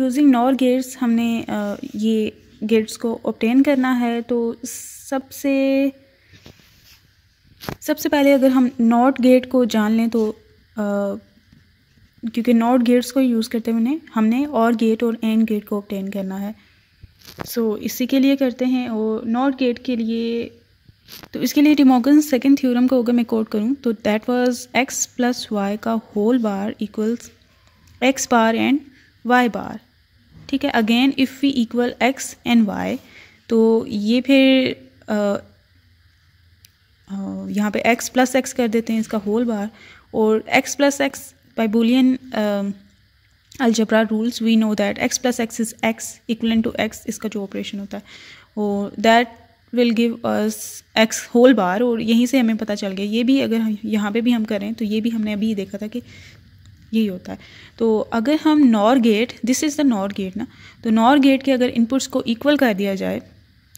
Using NOR gets हमने ये gets को ऑप्टेन करना है तो सबसे सबसे पहले अगर हम नॉट गेट को जान लें तो आ, क्योंकि नॉट गेट्स को यूज़ करते हुए हमने और गेट और एंड गेट को ऑप्टेन करना है सो so, इसी के लिए करते हैं और नॉट गेट के लिए तो इसके लिए डिमोगन सेकेंड थ्योरम को अगर मैं कोट करूँ तो that was X plus Y का whole bar equals X bar and Y bar ठीक है again if we equal X and Y तो ये फिर यहाँ पे एक्स प्लस एक्स कर देते हैं इसका होल बार और X plus X by Boolean algebra rules we know that X plus X is X equal to X इसका जो ऑपरेशन होता है और that will give us X whole bar और यहीं से हमें पता चल गया ये भी अगर यहाँ पे भी हम करें तो ये भी हमने अभी देखा था कि यही होता है तो अगर हम NOR gate this is the NOR gate ना तो नॉर गेट के अगर इनपुट्स को इक्वल कर दिया जाए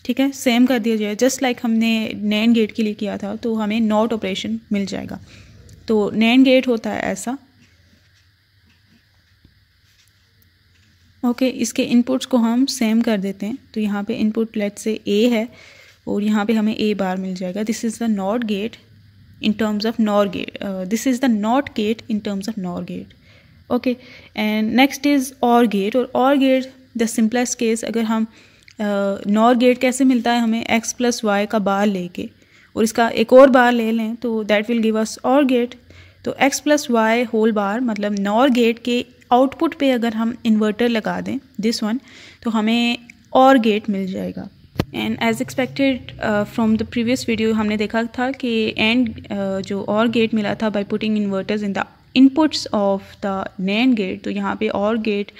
ठीक है सेम कर दिया जाए जस्ट लाइक हमने नैन गेट के लिए किया था तो हमें नॉट ऑपरेशन मिल जाएगा तो नैन गेट होता है ऐसा ओके okay, इसके इनपुट्स को हम सेम कर देते हैं तो यहाँ पे इनपुट लेट से ए है और यहाँ पे हमें ए बार मिल जाएगा this is the NOT gate in terms of NOR gate. Uh, this is the NOT gate in terms of NOR gate. Okay, and next is OR gate और OR gate the simplest case अगर हम nor uh, gate कैसे मिलता है हमें x plus Y का बार लेके और इसका एक और बार ले लें तो that will give us OR gate तो X plus Y whole bar मतलब नॉर गेट के आउटपुट पे अगर हम इन्वर्टर लगा दें दिस वन तो हमें और गेट मिल जाएगा and as expected from the previous video हमने देखा था कि एंड uh, जो और गेट मिला था by putting inverters in the inputs of the NAND gate तो यहाँ पे और गेट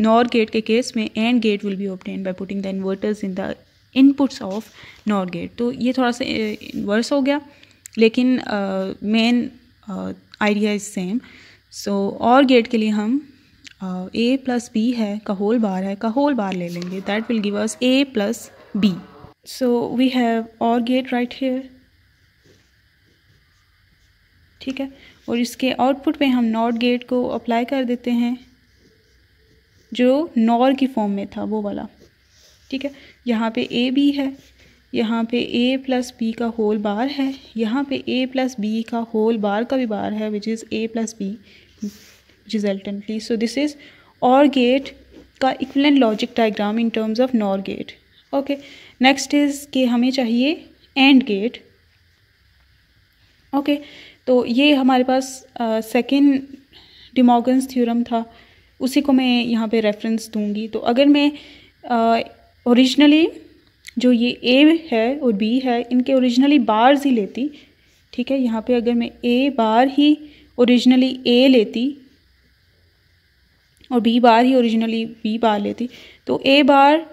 नॉर गेट के केस में AND gate will be obtained by putting the inverters in the inputs of NOR gate तो ये थोड़ा सा वर्स uh, हो गया लेकिन main idea is same so OR gate के लिए हम ए प्लस बी है का होल बार है का होल बार ले लेंगे that will give us A plus B so we have OR gate right here ठीक है और इसके आउटपुट पे हम नॉट गेट को अप्लाई कर देते हैं जो नॉर की फॉर्म में था वो वाला ठीक है यहाँ पे ए बी है यहाँ पे ए प्लस बी का होल बार है यहाँ पे ए प्लस बी का होल बार का भी बार है which is A plus B resultantly so this is or gate का equivalent logic diagram in terms of NOR gate okay next is कि हमें चाहिए एंड गेट ओके तो ये हमारे पास सेकेंड डिमोगन्स थ्योरम था उसी को मैं यहाँ पे रेफरेंस दूँगी तो अगर मैं ओरिजिनली जो ये ए है और बी है इनके ओरिजिनली बार्स ही लेती ठीक है यहाँ पे अगर मैं ए बार ही ओरिजिनली ए लेती और बी बार ही ओरिजिनली बी बार लेती तो ए बार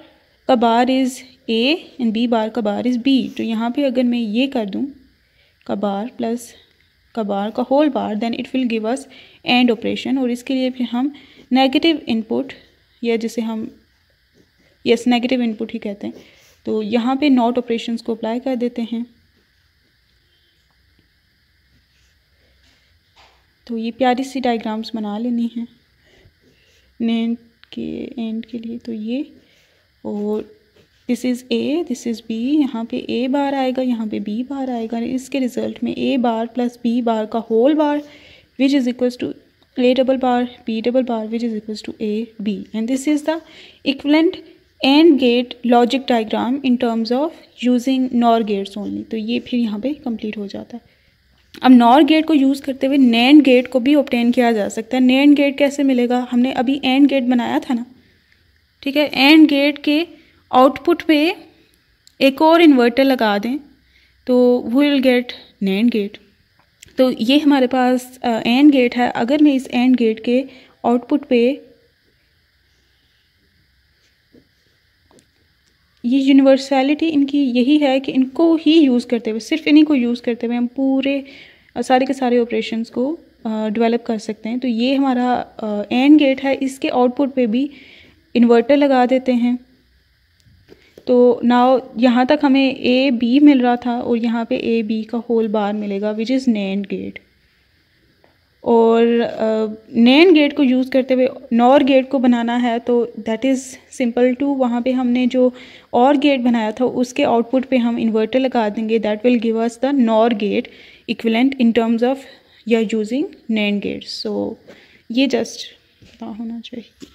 का bar is A and B bar का बार इज़ बी तो यहाँ पे अगर मैं ये कर दूँ का बार प्लस का बार का whole bar then it will give us and operation और इसके लिए फिर हम नेगेटिव इनपुट या जिसे हम यस नेगेटिव इनपुट ही कहते हैं तो यहाँ पे नॉट ऑपरेशंस को अप्लाई कर देते हैं तो ये प्यारी सी डायग्राम्स बना लेनी है नेंट के एंड के लिए तो ये और this is A this is B यहाँ पे ए बार आएगा यहाँ पे बी बार आएगा इसके रिज़ल्ट में ए बार प्लस बी बार का whole bar which is equals to A double bar B double bar which is equals to A B and this is the equivalent and gate logic diagram in terms of using NOR gates only तो ये फिर यहाँ पे complete हो जाता है अब nor gate को यूज़ करते हुए नैंड गेट को भी ऑप्टेन किया जा सकता है नैंड गेट कैसे मिलेगा हमने अभी एंड गेट बनाया था ना ठीक है एंड गेट के आउटपुट पे एक और इन्वर्टर लगा दें तो विल गेट नैंड गेट तो ये हमारे पास एंड uh, गेट है अगर मैं इस एंड गेट के आउटपुट पे ये यूनिवर्सैलिटी इनकी यही है कि इनको ही यूज़ करते हुए सिर्फ इन्हीं को यूज़ करते हुए हम पूरे सारे के सारे ऑपरेशन को डेवलप कर सकते हैं तो ये हमारा एंड गेट है इसके आउटपुट पे भी इन्वर्टर लगा देते हैं तो नाव यहाँ तक हमें ए बी मिल रहा था और यहाँ पे ए बी का होल बार मिलेगा विच इज़ नैंड गेट और नैन गेट को यूज़ करते हुए नॉर गेट को बनाना है तो दैट इज़ सिंपल टू वहाँ पे हमने जो और गेट बनाया था उसके आउटपुट पे हम इन्वर्टर लगा देंगे that will give us the NOR gate equivalent in terms of या यूजिंग नैन गेट सो ये जस्ट होना चाहिए